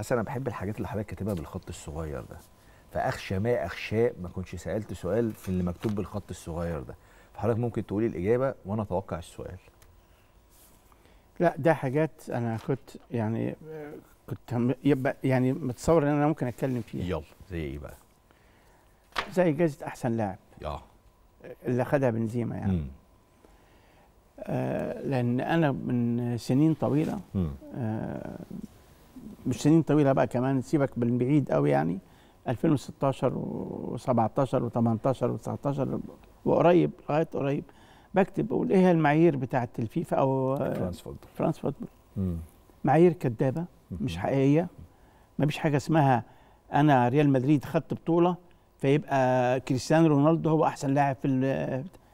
اصل انا بحب الحاجات اللي حضرتك كاتبها بالخط الصغير ده فاخشى ما اخشاه ما كنتش سالت سؤال في اللي مكتوب بالخط الصغير ده فحضرتك ممكن تقولي الاجابه وانا اتوقع السؤال لا ده حاجات انا كنت يعني كنت يبقى يعني متصور ان انا ممكن اتكلم فيها يلا زي ايه بقى زي جائزه احسن لاعب اه اللي خدها بنزيما يعني مم. آه لان انا من سنين طويله آه مش سنين طويله بقى كمان سيبك بالبعيد قوي يعني 2016 و17 و18 و19 وقريب لغايه قريب بكتب بقول ايه هي المعايير بتاعه الفيفا او فرانس فوتبول فرانس فوتبول معايير كدابه مش حقيقيه ما فيش حاجه اسمها انا ريال مدريد خدت بطوله فيبقى كريستيانو رونالدو هو احسن لاعب في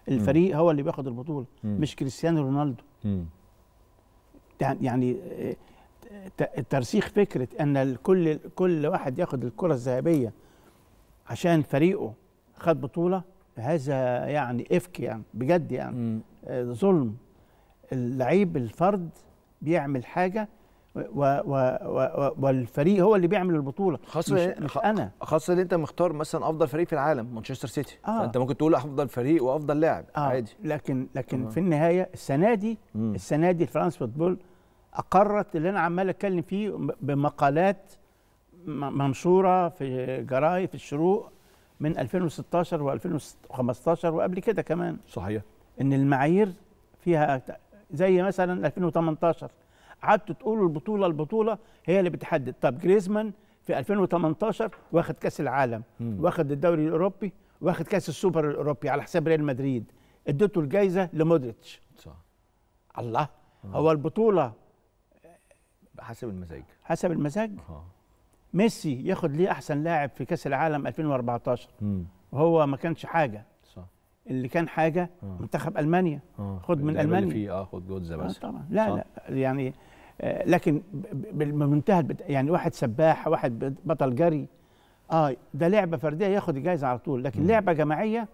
الفريق هو اللي بياخد البطوله مش كريستيانو رونالدو يعني ترسيخ فكره ان كل كل واحد ياخد الكره الذهبيه عشان فريقه خد بطوله هذا يعني افك يعني بجد يعني م. آه، ظلم اللعيب الفرد بيعمل حاجه و و و والفريق هو اللي بيعمل البطوله خاصه مش, انا خاصه ان انت مختار مثلا افضل فريق في العالم مانشستر سيتي آه. فانت ممكن تقول افضل فريق وافضل لاعب آه. عادي لكن لكن آه. في النهايه السنه دي السنه دي الفرنس فوتبول اقرت اللي انا عمال اتكلم فيه بمقالات منشوره في جرايد في الشروق من 2016 و2015 وقبل كده كمان صحيح ان المعايير فيها زي مثلا 2018 قعدتوا تقولوا البطوله البطوله هي اللي بتحدد طب جريزمان في 2018 واخد كاس العالم م. واخد الدوري الاوروبي واخد كاس السوبر الاوروبي على حساب ريال مدريد اديته الجائزه لمودريتش صح الله آه. هو البطوله حسب المزاج حسب المزاج آه. ميسي ياخد ليه احسن لاعب في كاس العالم 2014 مم. وهو ما كانش حاجه صح اللي كان حاجه آه. منتخب المانيا آه. خد من المانيا اللي فيه اه خد جوتزا آه، بس آه طبعا لا صح. لا يعني آه، لكن بمنتهى يعني واحد سباح واحد بطل جري اه ده لعبه فرديه ياخد الجائزه على طول لكن مم. لعبه جماعيه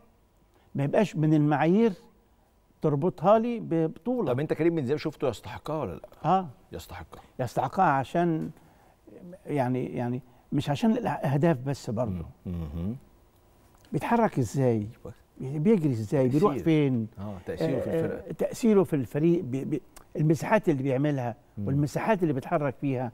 ما يبقاش من المعايير تربطها لي ببطوله طب انت كريم بنزيما شفته يستحقها ولا لا؟ اه يستحقها يستحقها عشان يعني يعني مش عشان الاهداف بس برضه بيتحرك ازاي؟ بيجري ازاي؟ بيروح فين؟ اه تاثيره في الفرقه آه، تاثيره في الفريق بي بي المساحات اللي بيعملها والمساحات اللي بيتحرك فيها